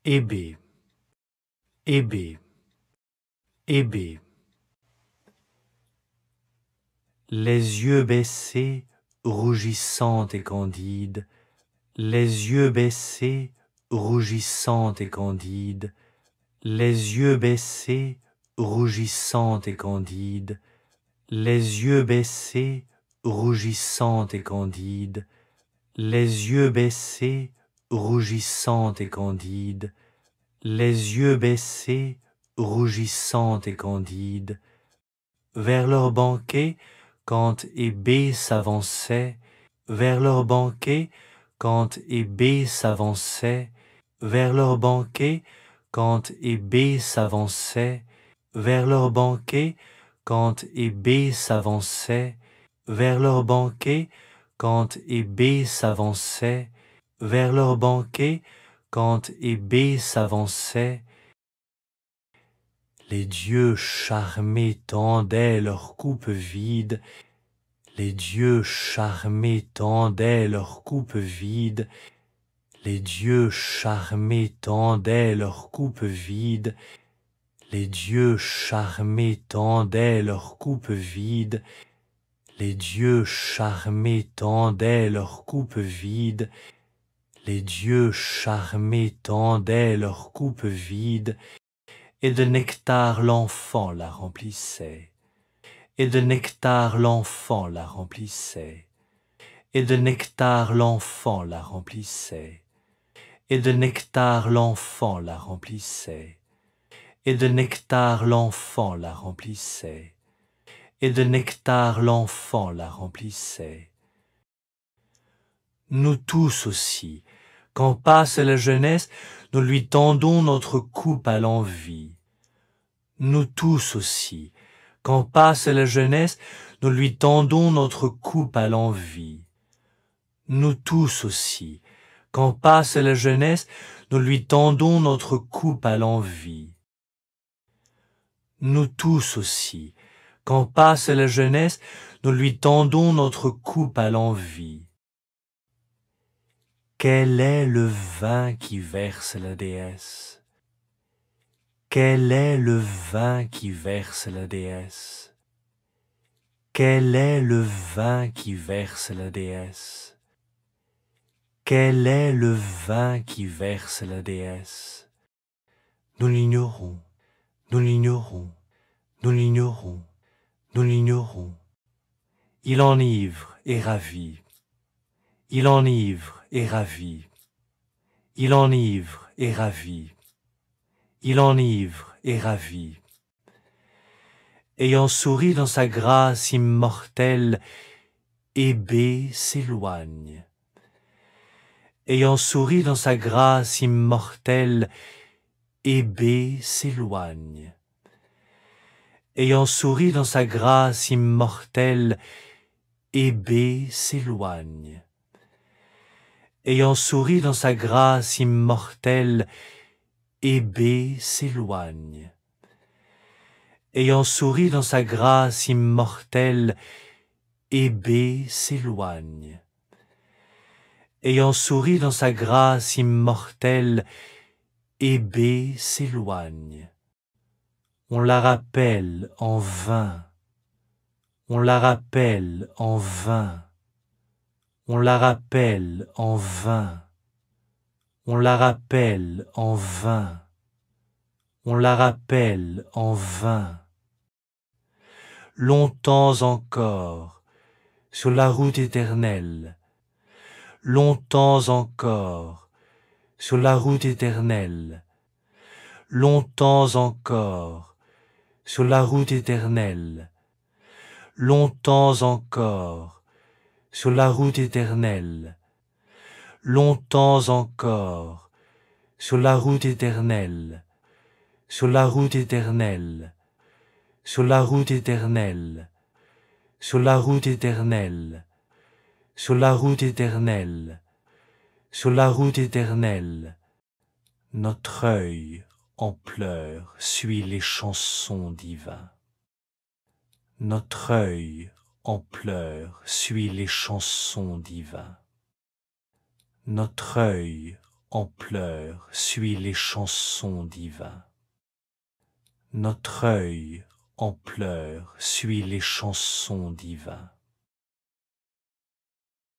hébé, hébé, Les yeux baissés, rougissante et candide, les yeux baissés, rougissante et candide, les yeux baissés, rougissante et candide, les yeux baissés, rougissante et candide, les yeux baissés, rougissante et candide, les yeux baissés, rougissante et candide, vers leur banquet, quand Hébé s'avançait vers leur banquet, quand Hébé s'avançait vers leur banquet, quand Hébé s'avançait vers leur banquet, quand Hébé s'avançait vers leur banquet, quand Hébé s'avançait vers leur banquet, quand Hébé s'avançait les dieux charmés tendaient leurs coupes vides, les dieux charmés tendaient leurs coupes vides, les dieux charmés tendaient leurs coupes vides, les dieux charmés tendaient leurs coupes vides, les dieux charmés tendaient leurs coupes vides, les dieux charmés tendaient leurs coupes vides, et de nectar l'enfant la remplissait, et de nectar l'enfant la remplissait, et de nectar l'enfant la remplissait, et de nectar l'enfant la remplissait, et de nectar l'enfant la remplissait, et de nectar l'enfant la remplissait. Nous tous aussi, quand passe la jeunesse, nous lui tendons notre coupe à l'envie. Nous tous aussi, quand passe la jeunesse, nous lui tendons notre coupe à l'envie. Nous tous aussi, quand passe la jeunesse, nous lui tendons notre coupe à l'envie. Nous tous aussi, quand passe la jeunesse, nous lui tendons notre coupe à l'envie. Quel est le vin qui verse la déesse Quel est le vin qui verse la déesse Quel est le vin qui verse la déesse Quel est le vin qui verse la déesse Nous l'ignorons, nous l'ignorons, nous l'ignorons, nous l'ignorons. Il enivre et ravit il enivre et ravi, Il enivre et ravi, Il enivre et ravi. Ayant souri dans sa grâce immortelle, Hébé s'éloigne. Ayant souri dans sa grâce immortelle, Hébé s'éloigne. Ayant souri dans sa grâce immortelle, Hébé s'éloigne ayant souri dans sa grâce immortelle, Hébé s'éloigne. Ayant souri dans sa grâce immortelle, Hébé s'éloigne. Ayant souri dans sa grâce immortelle, Hébé s'éloigne. On la rappelle en vain. On la rappelle en vain. On la rappelle en vain. On la rappelle en vain. On la rappelle en vain. Longtemps encore, sur la route éternelle. Longtemps encore, sur la route éternelle. Longtemps encore, sur la route éternelle. Longtemps encore, sur la route éternelle, longtemps encore, sur la route éternelle, sur la route éternelle, sur la route éternelle, sur la route éternelle, sur la route éternelle, sur la route éternelle. Notre œil en pleurs suit les chansons divins. Notre œil en pleurs suit les chansons divins. Notre œil en pleurs suit les chansons divins. Notre œil en pleurs suit les chansons divins.